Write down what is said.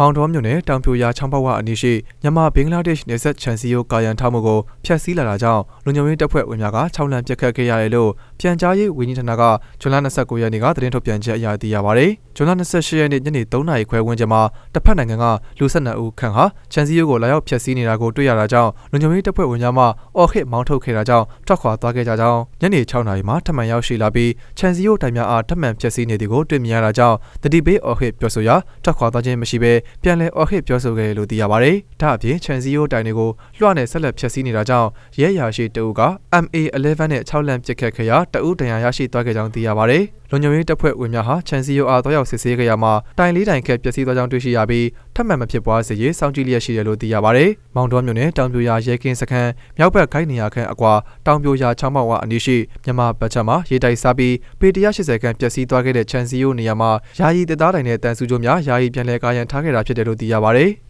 မောင်တော်မြို့နယ်တောင်ပြိုရာချောင်းပေါဝအနီးရှိမြန်မာဘင်္ဂလားဒေ့ရှ်နယ်စပ်ခြံစည်းရိုးကာရန်ထားမှုကိုဖျက်ဆီးလာတာကြောင့်လူညုံရင်းတပ်ဖွဲ့ဝင်များက၆လမ်းပြက်ခတ်ခဲ့ရတယ်လို့ပြန်ကြားရေးဝန်ကြီးဌာနကဇွန်လ29ရက်နေ့ကသတင်းထုတ်ပြန်ချက်အရသိရပါဗျ။ဇွန်လ28ရက်နေ့ညနေ3နာရီခွဲဝန်းကျင်မှာတစ်ဖက်နိုင်ငံကလူ12ဦးခန့်ဟာချန်စီယိုကိုလာရောက်ဖျက်ဆီးနေတာကိုတွေ့ရတာကြောင့်လူညုံရေးတပ်ဖွဲ့ဝင်များမှအော်ခစ်မောင်းထုတ်ခဲ့တာကြောင့်ထွက်ခွာသွားခဲ့ကြကြောင်းညနေ6နာရီမှာထပ်မံရောက်ရှိလာပြီးချန်စီယိုတိုင်များအားထပ်မံဖျက်ဆီးနေသည်ကိုတွေ့မြင်ရတာကြောင့်တတိဘေးအော်ခစ်ပြောဆိုရာထွက်ခွာသွားခြင်းမရှိဘဲပြန်လည်အော်ခစ်ပြောဆိုခဲ့လို့သိရပါတယ်။ဒါအပြင်ချန်စီယိုတိုင်တွေကိုလွှတ်နဲ့ဆက်လက်ဖျက်ဆီးနေတာကြောင့်ရဲရာရှိတအုပ်က MA11 နဲ့6လမ်းပစ်ခတ်ခဲ့ရာတအုပ်ဒဏ်ရာရရှိသွားခဲ့ကြောင်းသိရပါတယ်။လူညုံရေးတပ်ဖွဲ့ဝင်များဟာချန်စီယိုအားတွားရောက်စစ်ဆေးကြရမှာတိုင်လေးတိုင်ခက်ပျက်စီးသွားကြောင်းတွေ့ရှိရပြီးထပ်မံမဖြစ်ပွားစေရေးစောင့်ကြည့်လျက်ရှိတယ်လို့သိရပါတယ်။မောင်တော်မြို့နယ်တောင်ပြိုရာရဲကင်းစခန်းမြောက်ဘက်ခိုင်းနေရာခန့်အကွာတောင်ပြိုရာချောင်းပေါက်ဝအနီးရှိမြန်မာဗတ်ချက်မှာရေတိုက်စားပြီးပေ180ခန့်ပျက်စီးသွားခဲ့တဲ့ခြံစည်းရိုးနေရာမှာယာယီတပ်သားတိုင်နဲ့တန်စုကျိုးများယာယီပြန်လည်ကာရန်ထားခဲ့တာဖြစ်တယ်လို့သိရပါတယ်။